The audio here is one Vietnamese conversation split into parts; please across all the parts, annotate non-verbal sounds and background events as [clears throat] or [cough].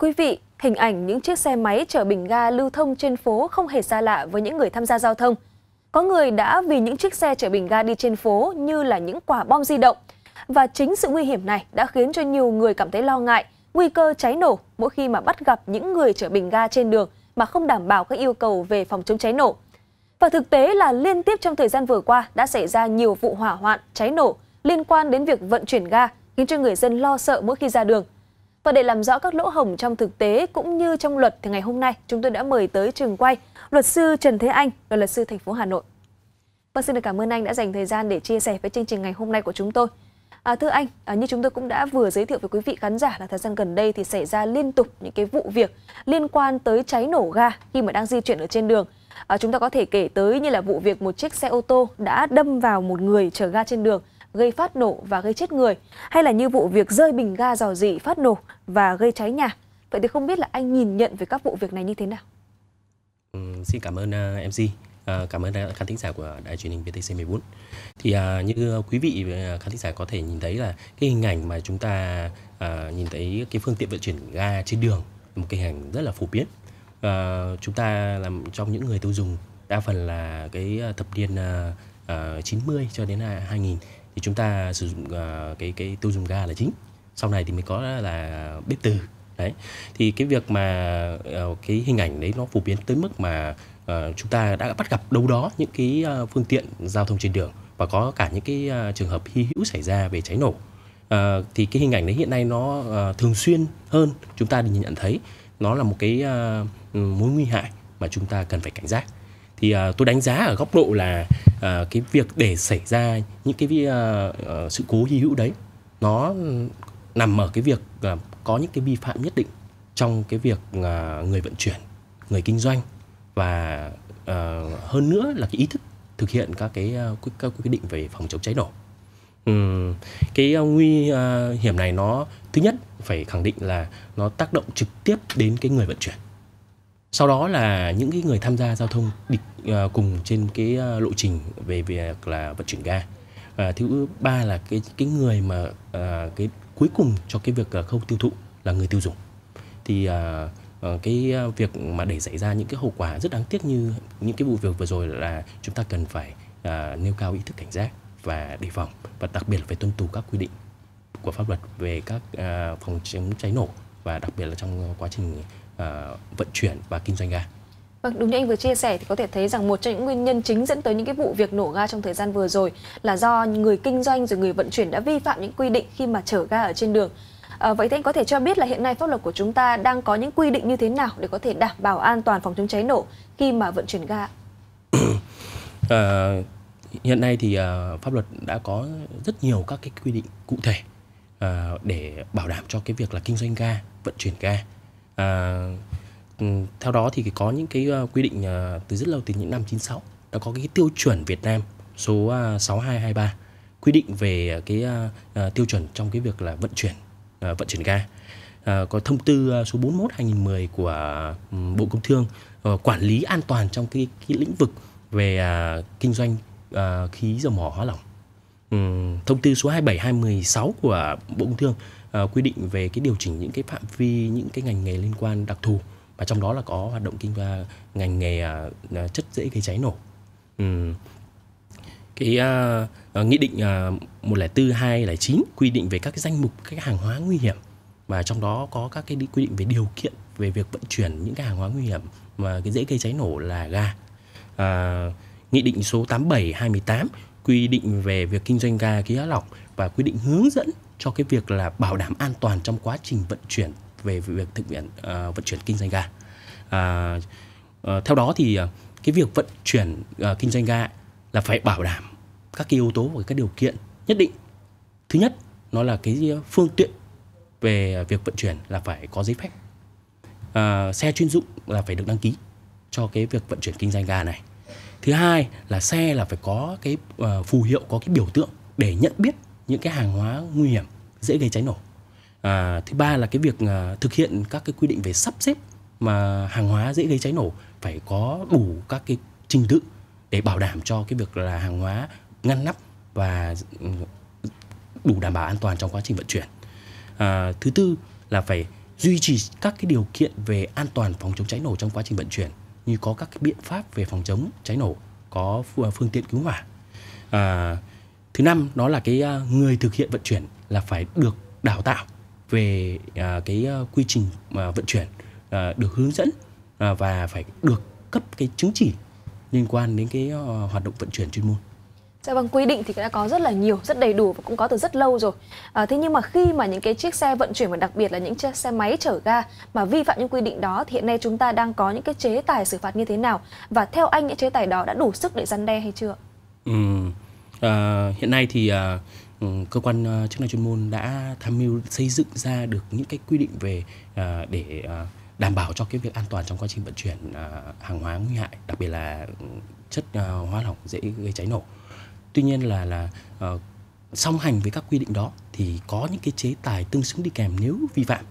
Thưa quý vị, hình ảnh những chiếc xe máy chở bình ga lưu thông trên phố không hề xa lạ với những người tham gia giao thông. Có người đã vì những chiếc xe chở bình ga đi trên phố như là những quả bom di động. Và chính sự nguy hiểm này đã khiến cho nhiều người cảm thấy lo ngại, nguy cơ cháy nổ mỗi khi mà bắt gặp những người chở bình ga trên đường mà không đảm bảo các yêu cầu về phòng chống cháy nổ. Và thực tế là liên tiếp trong thời gian vừa qua đã xảy ra nhiều vụ hỏa hoạn, cháy nổ liên quan đến việc vận chuyển ga khiến cho người dân lo sợ mỗi khi ra đường. Và để làm rõ các lỗ hổng trong thực tế cũng như trong luật thì ngày hôm nay chúng tôi đã mời tới trường quay luật sư Trần Thế Anh, đoàn luật sư thành phố Hà Nội. Vâng xin được cảm ơn anh đã dành thời gian để chia sẻ với chương trình ngày hôm nay của chúng tôi. À, thưa anh, à, như chúng tôi cũng đã vừa giới thiệu với quý vị khán giả là thời gian gần đây thì xảy ra liên tục những cái vụ việc liên quan tới cháy nổ ga khi mà đang di chuyển ở trên đường. À, chúng ta có thể kể tới như là vụ việc một chiếc xe ô tô đã đâm vào một người chở ga trên đường gây phát nổ và gây chết người, hay là như vụ việc rơi bình ga dò dỉ phát nổ và gây cháy nhà. Vậy thì không biết là anh nhìn nhận về các vụ việc này như thế nào? Ừ, xin cảm ơn uh, à, MC. À, cảm ơn à, khán thính giả của đài truyền hình VTC14. Thì à, như quý vị khán thính giả có thể nhìn thấy là cái hình ảnh mà chúng ta à, nhìn thấy cái phương tiện vận chuyển ga trên đường một cái hình ảnh rất là phổ biến. À, chúng ta làm trong những người tiêu dùng đa phần là cái à, thập niên à, à, 90 cho đến 2000 thì chúng ta sử dụng uh, cái cái tiêu dùng ga là chính sau này thì mới có là bếp từ đấy thì cái việc mà uh, cái hình ảnh đấy nó phổ biến tới mức mà uh, chúng ta đã bắt gặp đâu đó những cái uh, phương tiện giao thông trên đường và có cả những cái uh, trường hợp hy hữu xảy ra về cháy nổ uh, thì cái hình ảnh đấy hiện nay nó uh, thường xuyên hơn chúng ta nhìn nhận thấy nó là một cái uh, mối nguy hại mà chúng ta cần phải cảnh giác thì uh, tôi đánh giá ở góc độ là uh, cái việc để xảy ra những cái uh, sự cố hy hữu đấy nó nằm ở cái việc uh, có những cái vi phạm nhất định trong cái việc uh, người vận chuyển người kinh doanh và uh, hơn nữa là cái ý thức thực hiện các cái uh, các quy định về phòng chống cháy nổ um, cái uh, nguy uh, hiểm này nó thứ nhất phải khẳng định là nó tác động trực tiếp đến cái người vận chuyển sau đó là những cái người tham gia giao thông địch ờ, cùng trên cái ờ, lộ trình về việc là vận chuyển ga và thứ ba là cái cái người mà ờ, cái cuối cùng cho cái việc khâu tiêu thụ là người tiêu dùng thì cái việc mà để xảy ra những cái hậu quả rất đáng tiếc như những cái vụ việc vừa rồi là chúng ta cần phải nêu cao ý thức cảnh giác và đề phòng và đặc biệt là phải tuân thủ các quy định của pháp luật về các phòng chống cháy nổ và đặc biệt là trong quá trình ờ, vận chuyển và kinh doanh ga. Vâng, đúng như anh vừa chia sẻ thì có thể thấy rằng một trong những nguyên nhân chính dẫn tới những cái vụ việc nổ ga trong thời gian vừa rồi là do người kinh doanh rồi người vận chuyển đã vi phạm những quy định khi mà chở ga ở trên đường. À, vậy thì anh có thể cho biết là hiện nay pháp luật của chúng ta đang có những quy định như thế nào để có thể đảm bảo an toàn phòng chống cháy nổ khi mà vận chuyển ga? à, [coughs] hiện nay thì à, pháp luật đã có rất nhiều các cái quy định cụ thể à, để bảo đảm cho cái việc là kinh doanh ga vận chuyển ga à, ừ, theo đó thì có những cái ờ, quy định ờ, từ rất lâu từ những năm 96 đã có cái tiêu chuẩn Việt Nam số 6223 ờ, quy định về cái tiêu chuẩn trong cái việc là vận chuyển vận chuyển ga À, có thông tư số 41 2010 của ừ, Bộ Công Thương quản lý an toàn trong cái, cái lĩnh vực về à, kinh doanh khí dầu mỏ hóa lỏng thông tư số 27216 của Bộ Công Thương uh, quy định về cái điều chỉnh những cái phạm vi những cái ngành nghề liên quan đặc thù và trong đó là có hoạt động kinh doanh ngành nghề uh, chất dễ gây cháy nổ. Um, cái uh, nghị định uh, 104 209 quy định về các cái danh mục các hàng hóa nguy hiểm và trong đó có các cái quy định về điều kiện về việc vận chuyển những cái hàng hóa nguy hiểm mà cái dễ gây cháy nổ là ga. Uh, nghị định số 87 218 quy định về việc kinh doanh ga khí hóa lỏng và quy định hướng dẫn cho cái việc là bảo đảm an toàn trong quá trình vận chuyển về việc thực hiện uh, vận chuyển kinh doanh ga. Uh, uh, theo đó thì uh, cái việc vận chuyển uh, kinh doanh ga là phải bảo đảm các cái yếu tố và các điều kiện nhất định. Thứ nhất, nó là cái phương tiện về việc vận chuyển là phải có giấy phép. Uh, xe chuyên dụng là phải được đăng ký cho cái việc vận chuyển kinh doanh ga này thứ hai là xe là phải có cái ờ, phù hiệu có cái biểu tượng để nhận biết những cái hàng hóa nguy hiểm dễ gây cháy nổ à, thứ ba là cái việc ờ, thực hiện các cái quy định về sắp xếp mà hàng hóa dễ gây cháy nổ phải có đủ các cái trình tự để bảo đảm cho cái việc là hàng hóa ngăn nắp và ừ, đủ đảm bảo an toàn trong quá trình vận chuyển à, thứ tư là phải duy trì các cái điều kiện về an toàn phòng chống cháy nổ trong quá trình vận chuyển như có các biện pháp về phòng chống cháy nổ có à, phương tiện cứu hỏa à, thứ năm đó là cái à, người thực hiện vận chuyển là phải được đào tạo về à, cái à, quy trình à, vận chuyển à, được hướng dẫn à, và phải được cấp cái chứng chỉ liên quan đến cái hoạt động vận chuyển chuyên môn Dạ vâng, quy định thì đã có rất là nhiều, rất đầy đủ và cũng có từ rất lâu rồi. À, thế nhưng mà khi mà những cái chiếc xe vận chuyển và đặc biệt là những chiếc xe máy chở ga mà vi phạm những quy định đó thì hiện nay chúng ta đang có những cái chế tài xử phạt như thế nào? Và theo anh những chế tài đó đã đủ sức để răn đe hay chưa? Ừ. À, hiện nay thì à, ừ, cơ quan à, chức năng chuyên môn đã tham mưu xây dựng ra được những cái quy định về à, để à, đảm bảo cho cái việc an toàn trong quá trình vận chuyển à, hàng hóa nguy hại, đặc biệt là ừ, chất à, hóa lỏng dễ gây cháy nổ tuy nhiên là là uh, song hành với các quy định đó thì có những cái chế tài tương xứng đi kèm nếu vi phạm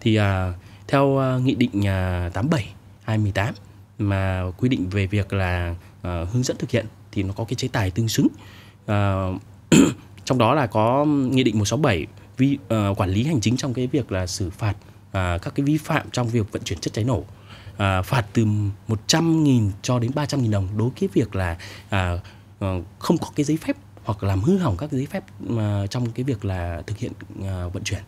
thì uh, theo uh, nghị định uh, 87 2018 mà quy định về việc là uh, hướng dẫn thực hiện thì nó có cái chế tài tương xứng uh, [clears throat] trong đó là có nghị định 167 vi uh, quản lý hành chính trong cái việc là xử phạt uh, các cái vi phạm trong việc vận chuyển chất cháy nổ uh, phạt từ 100.000 cho đến 300.000 đồng đối với việc là uh, Ờ, không có cái giấy phép hoặc làm hư hỏng các giấy phép mà trong cái việc là thực hiện ờ, vận chuyển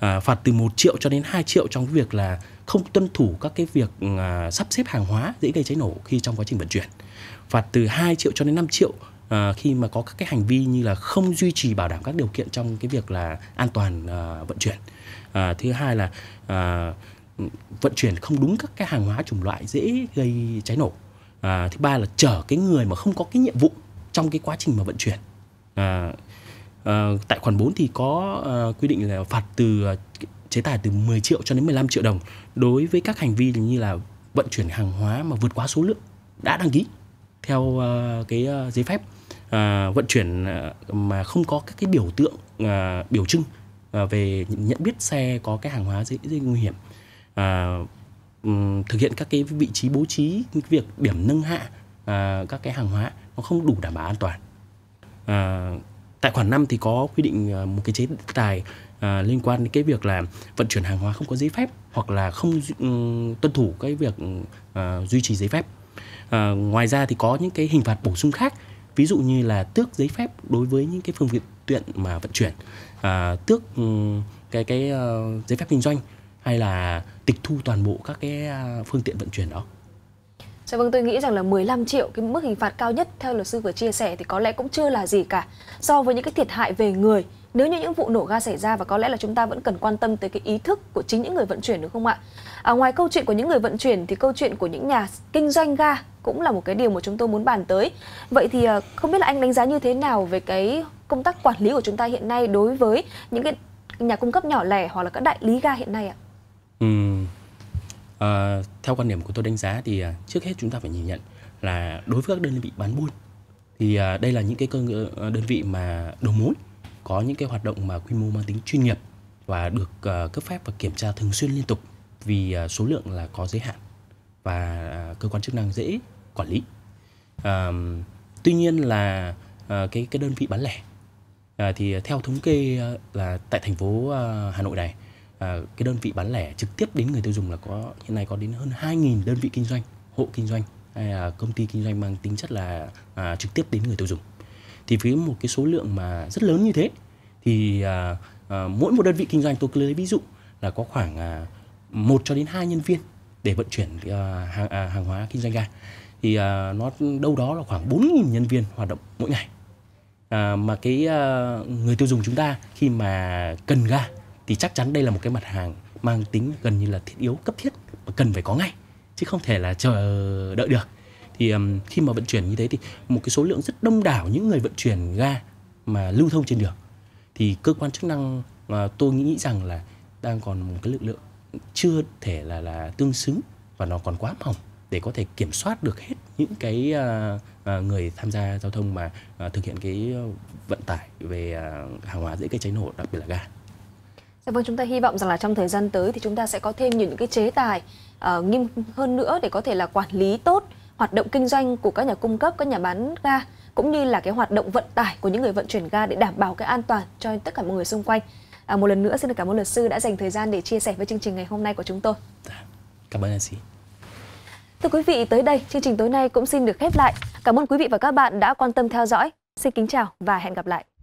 à, phạt từ 1 triệu cho đến 2 triệu trong cái việc là không tuân thủ các cái việc à, sắp xếp hàng hóa dễ gây cháy nổ khi trong quá trình vận chuyển. Phạt từ 2 triệu cho đến 5 triệu à, khi mà có các cái hành vi như là không duy trì bảo đảm các điều kiện trong cái việc là an toàn à, vận chuyển. À, thứ hai là à, vận chuyển không đúng các cái hàng hóa chủng loại dễ gây cháy nổ à, thứ ba là chở cái người mà không có cái nhiệm vụ trong cái quá trình mà vận chuyển à, à, tại khoản 4 thì có à, quy định là phạt từ à, chế tài từ 10 triệu cho đến 15 triệu đồng đối với các hành vi như là vận chuyển hàng hóa mà vượt quá số lượng đã đăng ký theo uh, cái uh, giấy phép uh, vận chuyển uh, mà không có các cái biểu tượng uh, biểu trưng uh, về nhận biết xe có cái hàng hóa dễ, dễ nguy hiểm uh, um, thực hiện các cái vị trí bố trí việc điểm nâng hạ à, các cái hàng hóa nó không đủ đảm bảo an toàn à, tại khoản 5 thì có quy định à, một cái chế tài à, liên quan đến cái việc là vận chuyển hàng hóa không có giấy phép hoặc là không um, tuân thủ cái việc à, duy trì giấy phép à, ngoài ra thì có những cái hình phạt bổ sung khác ví dụ như là tước giấy phép đối với những cái phương tiện mà vận chuyển à, tước um, cái cái uh, giấy phép kinh doanh hay là tịch thu toàn bộ các cái à, phương tiện vận chuyển đó Dạ vâng, tôi nghĩ rằng là 15 triệu cái mức hình phạt cao nhất theo luật sư vừa chia sẻ thì có lẽ cũng chưa là gì cả so với những cái thiệt hại về người nếu như những vụ nổ ga xảy ra và có lẽ là chúng ta vẫn cần quan tâm tới cái ý thức của chính những người vận chuyển đúng không ạ? À, ngoài câu chuyện của những người vận chuyển thì câu chuyện của những nhà kinh doanh ga cũng là một cái điều mà chúng tôi muốn bàn tới. Vậy thì à, không biết là anh đánh giá như thế nào về cái công tác quản lý của chúng ta hiện nay đối với những cái nhà cung cấp nhỏ lẻ hoặc là các đại lý ga hiện nay ạ? Ừm. Ờ, theo quan điểm của tôi đánh giá thì, à, trước hết chúng ta phải nhìn nhận là đối với các đơn vị bán buôn thì, à, đây là những cái cơ ờ, đơn vị mà đầu mối, có những cái hoạt động mà quy mô mang tính chuyên nghiệp và được, ờ, cấp phép và kiểm tra thường xuyên liên tục vì, à, số lượng là có giới hạn và, à, cơ quan chức năng dễ quản lý. Ờm, tuy nhiên là, ờ, cái cái đơn vị bán lẻ, à, thì theo thống kê, ơ, ờ, là tại thành phố, a, ờ, Hà Nội này Ờ, cái đơn vị bán lẻ trực tiếp đến người tiêu dùng là có hiện nay có đến hơn 2.000 đơn vị kinh doanh hộ kinh doanh hay là công ty kinh doanh mang tính chất là à, trực tiếp đến người tiêu dùng thì với một cái số lượng mà rất lớn như thế thì à, à, mỗi một đơn vị kinh doanh tôi lấy ví dụ là có khoảng à, 1 cho đến hai nhân viên để vận chuyển à, hàng à, hàng hóa kinh doanh ga thì à, nó đâu đó là khoảng 4.000 nhân viên hoạt động mỗi ngày à, mà cái à, người tiêu dùng chúng ta khi mà cần ga thì chắc chắn đây là một cái mặt hàng mang tính gần như là thiết yếu cấp thiết và cần phải có ngay chứ không thể là chờ đợi được thì um, khi mà vận chuyển như thế thì một cái số lượng rất đông đảo những người vận chuyển ga mà lưu thông trên đường thì cơ quan chức năng mà ờ, tôi nghĩ rằng là đang còn một cái lực lượng chưa thể là là tương xứng và nó còn quá mỏng để có thể kiểm soát được hết những cái uh, uh, người tham gia giao thông mà uh, thực hiện cái vận tải về uh, hàng hóa dễ gây cháy nổ đặc biệt là ga. Dạ vâng, chúng ta hy vọng rằng là trong thời gian tới thì chúng ta sẽ có thêm những cái chế tài uh, nghiêm hơn nữa để có thể là quản lý tốt hoạt động kinh doanh của các nhà cung cấp, các nhà bán ga cũng như là cái hoạt động vận tải của những người vận chuyển ga để đảm bảo cái an toàn cho tất cả mọi người xung quanh. À, một lần nữa xin được cảm ơn luật sư đã dành thời gian để chia sẻ với chương trình ngày hôm nay của chúng tôi. Dạ, cảm ơn chị. Thưa quý vị, tới đây chương trình tối nay cũng xin được khép lại. Cảm ơn quý vị và các bạn đã quan tâm theo dõi. Xin kính chào và hẹn gặp lại.